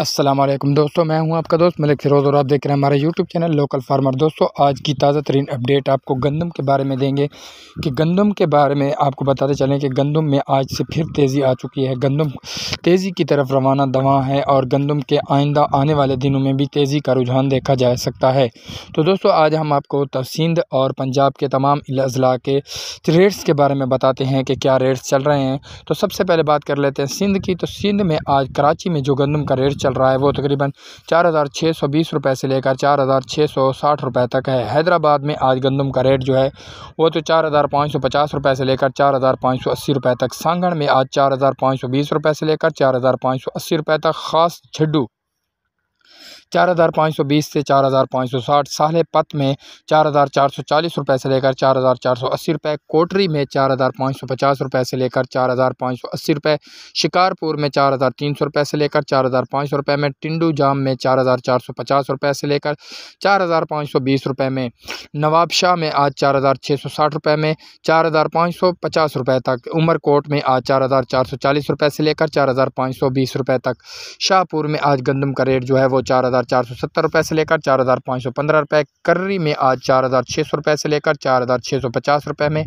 असलम दोस्तों मैं हूं आपका दोस्त मलिक फिरोज़ और आप देख रहे हैं हमारा यूट्यूब चैनल लोकल फार्मर दोस्तों आज की ताज़ा तरीन अपडेट आपको गंदम के बारे में देंगे कि गंदम के बारे में आपको बताते चलें कि गंदम में आज से फिर तेज़ी आ चुकी है गंदम तेज़ी की तरफ रवाना दवा है और गंदम के आइंदा आने वाले दिनों में भी तेज़ी का रुझान देखा जा सकता है तो दोस्तों आज हम आपको सिंध और पंजाब के तमाम अजला के रेट्स के बारे में बताते हैं कि क्या रेट्स चल रहे हैं तो सबसे पहले बात कर लेते हैं सिंध की तो सिंध में आज कराची में जो गंदम का रेट चल रहा है वो तकरीबन चार हज़ार छः सौ बीस रुपये से लेकर चार हज़ार छः सौ साठ रुपये तक है हैदराबाद में आज गंदम का रेट जो है वो तो चार हज़ार पाँच सौ पचास रुपये से लेकर चार हज़ार पाँच सौ अस्सी रुपये तक सांगण में आज चार हज़ार पाँच सौ बीस रुपये से लेकर चार हज़ार पाँच सौ अस्सी रुपये तक ख़ास झड्डू चार हज़ार पाँच सौ बीस से चार हज़ार पाँच सौ साठ साल पत में चार हज़ार चार सौ चालीस रुपये से लेकर चार हज़ार चार सौ अस्सी रुपये कोटरी में चार हज़ार पाँच सौ पचास रुपये से लेकर चार हज़ार पाँच सौ अस्सी रुपये शिकारपुर में चार हज़ार तीन सौ रुपये से लेकर चार हज़ार पाँच सौ रुपये में टिंडू जाम में चार हज़ार चार सौ पचास रुपये से लेकर चार हज़ार पाँच सौ बीस रुपये में नवाबशाह में आज चार हज़ार छः सौ साठ रुपये में चार हज़ार पाँच सौ पचास रुपये तक उमरकोट में आज चार हज़ार चार सौ चालीस रुपये से लेकर चार हज़ार पाँच सौ बीस रुपये तक शाहपुर में आज गंदम का रेट जो है वो चार हज़ार हज़ार चार सौ सत्तर रुपये से लेकर चार हज़ार पाँच सौ पंद्रह रुपये कर्री में आज चार हज़ार छः सौ रुपये से लेकर चार हज़ार छः सौ पचास रुपये में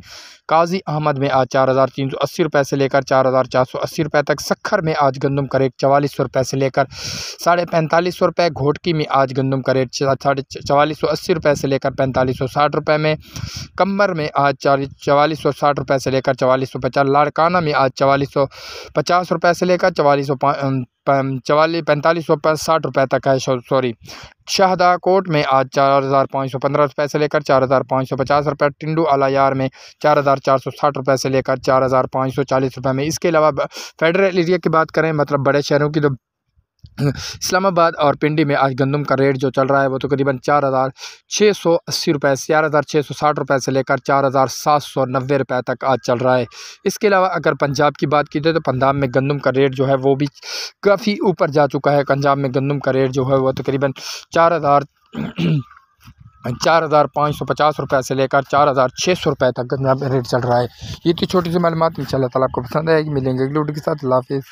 काजी अहमद में आज चार हज़ार तीन सौ अस्सी रुपये से लेकर चार हज़ार चार सौ अस्सी रुपये तक सखर में आज गंदम का रेट चवालीस सौ रुपये से लेकर साढ़े पैंतालीस सौ रुपये घोटकी में आज गंदम का रेट साढ़े चवालीस सौ अस्सी रुपये से लेकर पैंतालीस सौ साठ रुपये में कम्बर में आज चवालीस सौ साठ रुपये से लेकर चवालीस सौ पचास लाड़काना में आज चवालीस सौ पचास रुपये से लेकर चवालीस सौ चवालीस पैंतालीस सौ साठ रुपये तक है सॉरी शाहदा कोट में आज चार हज़ार पाँच सौ पंद्रह रुपये से लेकर चार हज़ार पाँच सौ पचास रुपये टिंडू अलायार में चार हज़ार चार सौ साठ रुपये से लेकर चार हज़ार पाँच सौ चालीस रुपये में इसके अलावा फेडरल एरिया की बात करें मतलब बड़े शहरों की तो इस्लामाबाद और पिंडी में आज गंदम का रेट जो चल रहा है वो तकरीबन तो चार हज़ार छः सौ अस्सी रुपये चार हज़ार छः सौ साठ रुपये से लेकर चार हज़ार सात सौ नब्बे रुपये तक आज चल रहा है इसके अलावा अगर पंजाब की बात की जाए तो पंजाब में गंदम का रेट जो है वो भी काफ़ी ऊपर जा चुका है पंजाब में गंदम का रेट जो है वह तकरीबन तो चार हज़ार चार हज़ार पाँच सौ पचास रुपये से लेकर चार हज़ार छः सौ रुपये तक का रेट चल रहा है ये तो छोटी सी मालूम इन शाला आपको पसंद आएगी मिलेंगे अगली के साथ लाफिज़